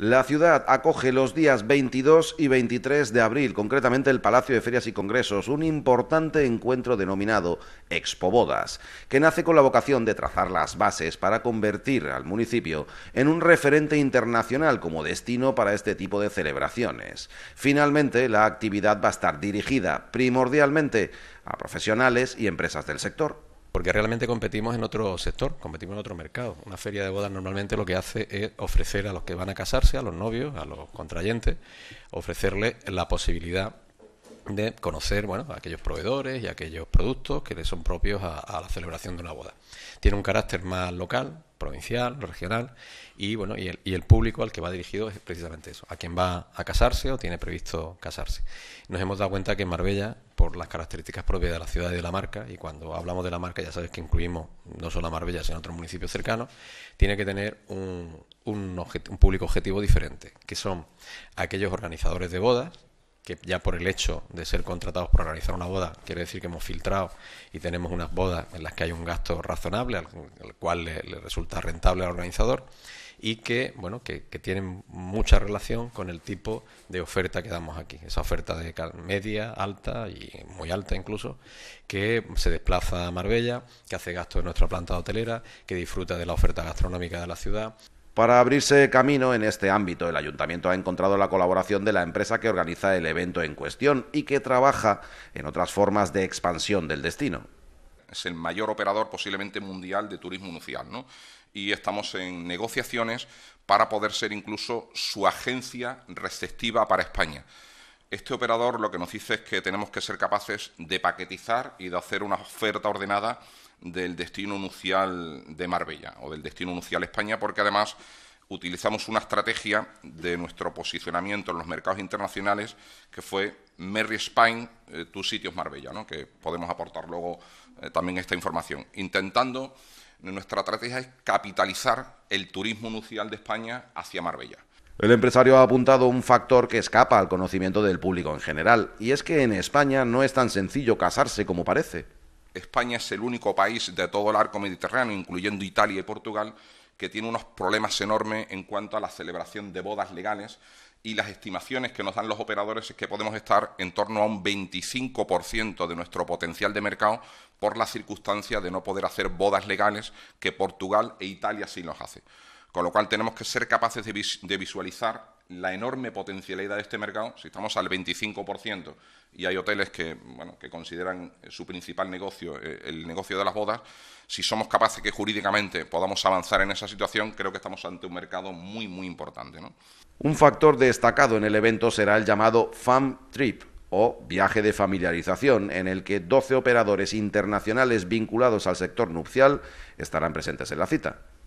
La ciudad acoge los días 22 y 23 de abril, concretamente el Palacio de Ferias y Congresos, un importante encuentro denominado Expo Bodas, que nace con la vocación de trazar las bases para convertir al municipio en un referente internacional como destino para este tipo de celebraciones. Finalmente, la actividad va a estar dirigida primordialmente a profesionales y empresas del sector porque realmente competimos en otro sector, competimos en otro mercado. Una feria de bodas normalmente lo que hace es ofrecer a los que van a casarse, a los novios, a los contrayentes, ofrecerles la posibilidad de conocer bueno, aquellos proveedores y aquellos productos que le son propios a, la celebración de una boda. Tiene un carácter más local, provincial, regional y, bueno, y, el, público al que va dirigido es precisamente eso, a quien va a casarse o tiene previsto casarse. Nos hemos dado cuenta que Marbella, por las características propias de la ciudad y de la marca, y cuando hablamos de la marca ya sabes que incluimos no solo a Marbella sino a otros municipios cercanos, tiene que tener un, un, un público objetivo diferente, que son aquellos organizadores de bodas, que ya por el hecho de ser contratados para organizar una boda, quiere decir que hemos filtrado y tenemos unas bodas en las que hay un gasto razonable, al, cual le, resulta rentable al organizador, y que, bueno, que, tienen mucha relación con el tipo de oferta que damos aquí. Esa oferta de media, alta y muy alta incluso, que se desplaza a Marbella, que hace gasto en nuestra planta hotelera, que disfruta de la oferta gastronómica de la ciudad, para abrirse camino en este ámbito, el ayuntamiento ha encontrado la colaboración de la empresa que organiza el evento en cuestión y que trabaja en otras formas de expansión del destino. Es el mayor operador posiblemente mundial de turismo nucial. ¿no? Y estamos en negociaciones para poder ser incluso su agencia receptiva para España. Este operador lo que nos dice es que tenemos que ser capaces de paquetizar y de hacer una oferta ordenada del destino nucial de Marbella o del destino nucial España, porque además utilizamos una estrategia de nuestro posicionamiento en los mercados internacionales que fue Merry Spain, eh, tus sitios Marbella, que podemos aportar luego eh, también esta información. Intentando, nuestra estrategia es capitalizar el turismo nucial de España hacia Marbella. El empresario ha apuntado un factor que escapa al conocimiento del público en general, y es que en España no es tan sencillo casarse como parece. España es el único país de todo el arco mediterráneo, incluyendo Italia y Portugal, que tiene unos problemas enormes en cuanto a la celebración de bodas legales y las estimaciones que nos dan los operadores es que podemos estar en torno a un 25% de nuestro potencial de mercado por la circunstancia de no poder hacer bodas legales que Portugal e Italia sí nos hace. Con lo cual tenemos que ser capaces de, visualizar la enorme potencialidad de este mercado, si estamos al 25% y hay hoteles que, que consideran eh, su principal negocio eh, el negocio de las bodas, si somos capaces que jurídicamente podamos avanzar en esa situación, creo que estamos ante un mercado muy, muy importante. Un factor destacado en el evento será el llamado FAM Trip o viaje de familiarización, en el que 12 operadores internacionales vinculados al sector nupcial estarán presentes en la cita.